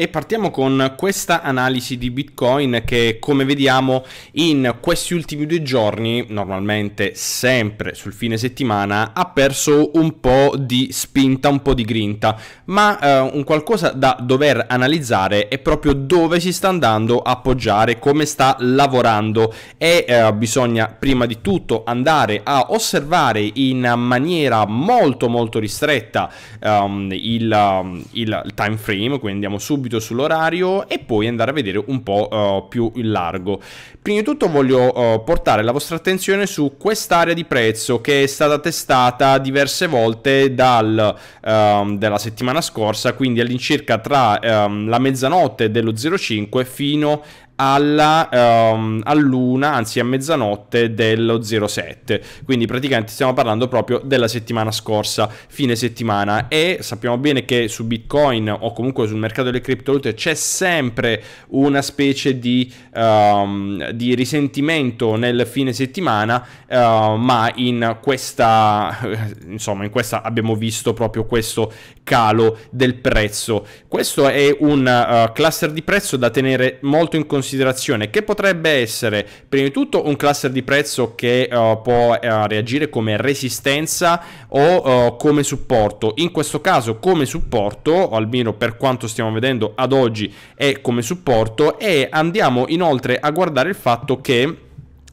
E partiamo con questa analisi di Bitcoin che come vediamo in questi ultimi due giorni, normalmente sempre sul fine settimana, ha perso un po' di spinta, un po' di grinta, ma eh, un qualcosa da dover analizzare è proprio dove si sta andando a appoggiare, come sta lavorando e eh, bisogna prima di tutto andare a osservare in maniera molto molto ristretta um, il, il time frame, quindi andiamo subito subito sull'orario e poi andare a vedere un po' uh, più in largo. Prima di tutto voglio uh, portare la vostra attenzione su quest'area di prezzo che è stata testata diverse volte dal, um, ehm, dalla settimana scorsa, quindi all'incirca tra um, la mezzanotte dello 05 fino alla, um, all'una, anzi a mezzanotte dello 07. Quindi praticamente stiamo parlando proprio della settimana scorsa, fine settimana. E sappiamo bene che su Bitcoin o comunque sul mercato delle criptovalute c'è sempre una specie di, um, di risentimento nel fine settimana, uh, ma in questa, insomma, in questa abbiamo visto proprio questo calo del prezzo. Questo è un uh, cluster di prezzo da tenere molto in considerazione considerazione che potrebbe essere prima di tutto un cluster di prezzo che uh, può uh, reagire come resistenza o uh, come supporto. In questo caso come supporto, o almeno per quanto stiamo vedendo ad oggi è come supporto e andiamo inoltre a guardare il fatto che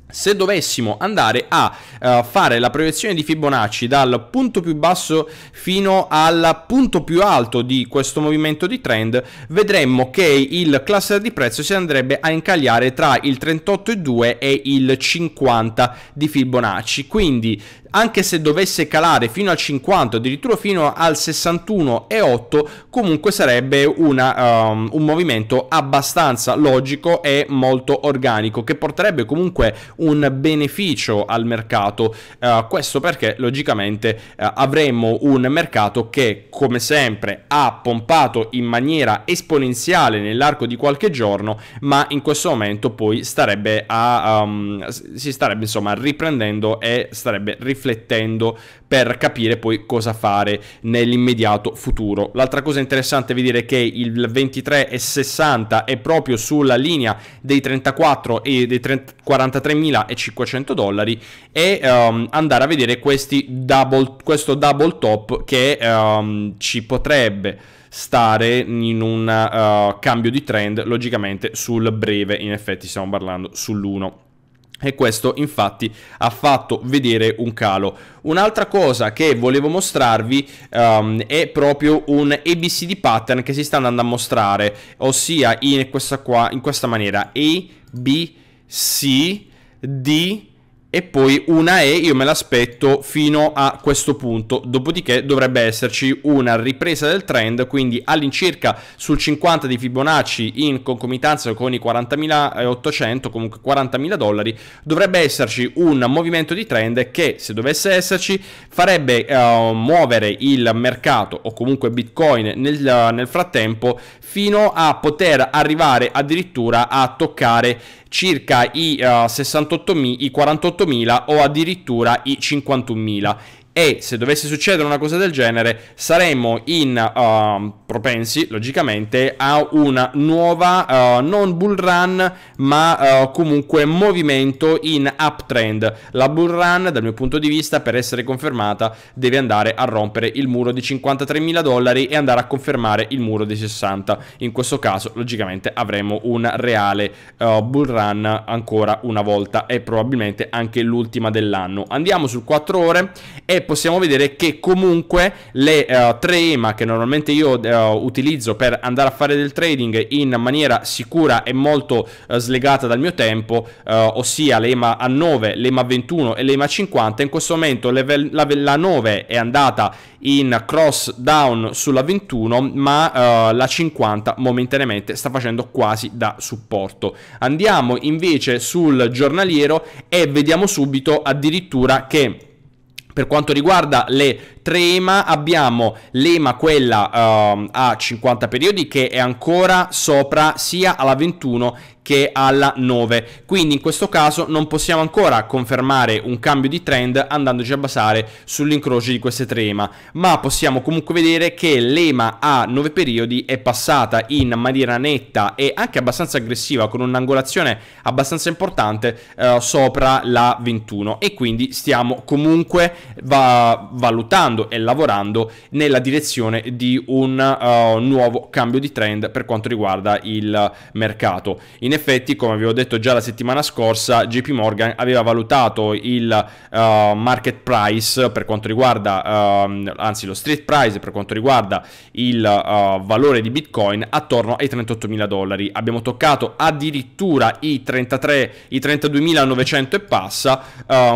se dovessimo andare a uh, fare la proiezione di Fibonacci dal punto più basso fino al punto più alto di questo movimento di trend, vedremmo che il cluster di prezzo si andrebbe a incagliare tra il 38,2 e il 50 di Fibonacci. Quindi anche se dovesse calare fino al 50, addirittura fino al 61,8, comunque sarebbe una, um, un movimento abbastanza logico e molto organico, che porterebbe comunque un beneficio al mercato, uh, questo perché logicamente uh, avremmo un mercato che come sempre ha pompato in maniera esponenziale nell'arco di qualche giorno, ma in questo momento poi starebbe a, um, si starebbe insomma riprendendo e starebbe riflettendo per capire poi cosa fare nell'immediato futuro. L'altra cosa interessante è vedere che il 23,60 è proprio sulla linea dei 34 e dei 43.000 3.500 dollari e um, andare a vedere double, questo double top che um, ci potrebbe stare in un uh, cambio di trend logicamente sul breve in effetti stiamo parlando sull'1 e questo infatti ha fatto vedere un calo. Un'altra cosa che volevo mostrarvi um, è proprio un ABCD pattern che si sta andando a mostrare, ossia in questa, qua, in questa maniera A, B, C, D e poi una E io me l'aspetto fino a questo punto, dopodiché dovrebbe esserci una ripresa del trend, quindi all'incirca sul 50 di Fibonacci in concomitanza con i 40.800, eh, comunque 40.000 dollari, dovrebbe esserci un movimento di trend che se dovesse esserci farebbe uh, muovere il mercato o comunque Bitcoin nel, uh, nel frattempo fino a poter arrivare addirittura a toccare circa i, uh, eh, 68.000, i 48.000 48.000 o addirittura i 51.000 e se dovesse succedere una cosa del genere saremmo in uh, propensi logicamente a una nuova uh, non bull run ma uh, comunque movimento in uptrend la bull run dal mio punto di vista per essere confermata deve andare a rompere il muro di 53 mila dollari e andare a confermare il muro di 60 in questo caso logicamente avremo un reale eh, bull run ancora una volta e probabilmente anche l'ultima dell'anno andiamo sul 4 ore e possiamo vedere che comunque le uh, tre EMA che normalmente io uh, utilizzo per andare a fare del trading in maniera sicura e molto uh, slegata dal mio tempo, ossia l'EMA a 9, l'EMA 21 e l'EMA 50, in questo momento la, la 9 è andata in cross down sulla 21, ma la 50 momentaneamente sta facendo quasi da supporto. Andiamo invece sul giornaliero e vediamo subito addirittura che per quanto riguarda le trema abbiamo l'EMA quella uh, a 50 periodi che è ancora sopra sia alla 21 che alla 9 quindi in questo caso non possiamo ancora confermare un cambio di trend andandoci a basare sull'incrocio di queste tre EMA ma possiamo comunque vedere che l'EMA a 9 periodi è passata in maniera netta e anche abbastanza aggressiva con un'angolazione abbastanza importante eh, sopra la 21 e quindi stiamo comunque va valutando lavorando e lavorando nella direzione di un uh, nuovo cambio di trend per quanto riguarda il mercato. In effetti, come avevo detto già la settimana scorsa, JP Morgan aveva valutato il uh, market price per quanto riguarda, uh, anzi lo street price per quanto riguarda il eh, valore di Bitcoin attorno ai 38 mila dollari. Abbiamo toccato addirittura i 33, i 32.900 e passa,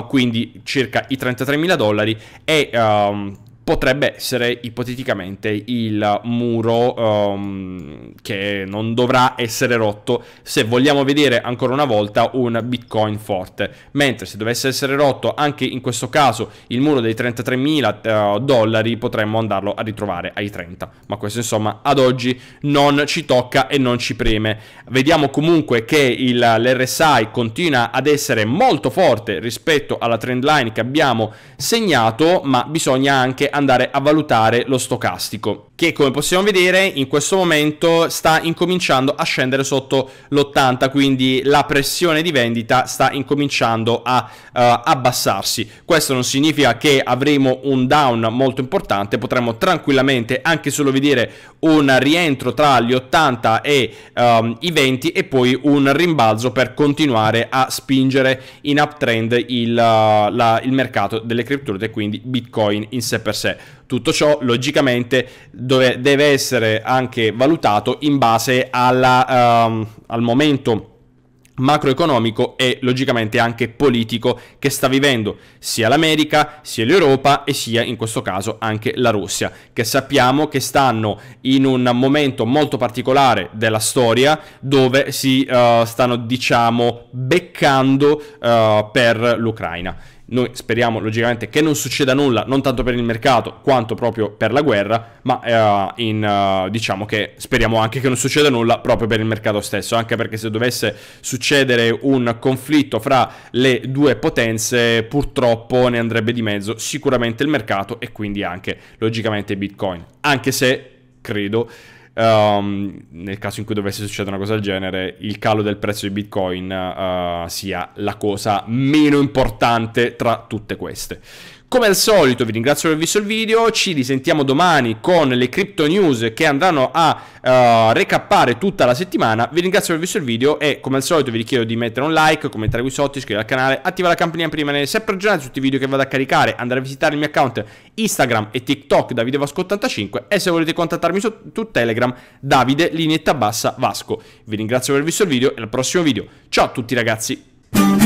quindi circa i 33 mila dollari e um, potrebbe essere ipoteticamente il muro um, che non dovrà essere rotto se vogliamo vedere ancora una volta un bitcoin forte mentre se dovesse essere rotto anche in questo caso il muro dei 33.000 uh, eh, dollari potremmo andarlo a ritrovare ai 30 ma questo insomma ad oggi non ci tocca e non ci preme vediamo comunque che il, l'RSI continua ad essere molto forte rispetto alla trend line che abbiamo segnato ma bisogna anche andare andare a valutare lo stocastico che come possiamo vedere in questo momento sta incominciando a scendere sotto l'80, quindi la pressione di vendita sta incominciando a uh, abbassarsi. Questo non significa che avremo un down molto importante, potremmo tranquillamente anche solo vedere un rientro tra gli 80 e um, i 20 e poi un rimbalzo per continuare a spingere in uptrend il, uh, la, il mercato delle criptovalute, quindi Bitcoin in sé per sé. Tutto ciò logicamente dove, deve essere anche valutato in base alla, um, al momento macroeconomico e logicamente anche politico che sta vivendo sia l'America, sia l'Europa e sia in questo caso anche la Russia, che sappiamo che stanno in un momento molto particolare della storia dove si uh, stanno diciamo beccando uh, per l'Ucraina. Noi speriamo logicamente che non succeda nulla, non tanto per il mercato quanto proprio per la guerra, ma eh, in, eh, diciamo che speriamo anche che non succeda nulla proprio per il mercato stesso, anche perché se dovesse succedere un conflitto fra le due potenze purtroppo ne andrebbe di mezzo sicuramente il mercato e quindi anche logicamente Bitcoin, anche se credo um, nel caso in cui dovesse succedere una cosa del genere, il calo del prezzo di Bitcoin uh, sia la cosa meno importante tra tutte queste. Come al solito vi ringrazio per aver visto il video, ci risentiamo domani con le crypto news che andranno a uh, recappare tutta la settimana. Vi ringrazio per aver visto il video e come al solito vi chiedo di mettere un like, commentare qui sotto, iscrivervi al canale, attivare la campanellina per rimanere sempre aggiornati su tutti i video che vado a caricare, andare a visitare il mio account Instagram e TikTok da Vasco85 e se volete contattarmi su, su Telegram Davide Linietta Bassa Vasco. Vi ringrazio per aver visto il video e al prossimo video. Ciao a tutti ragazzi!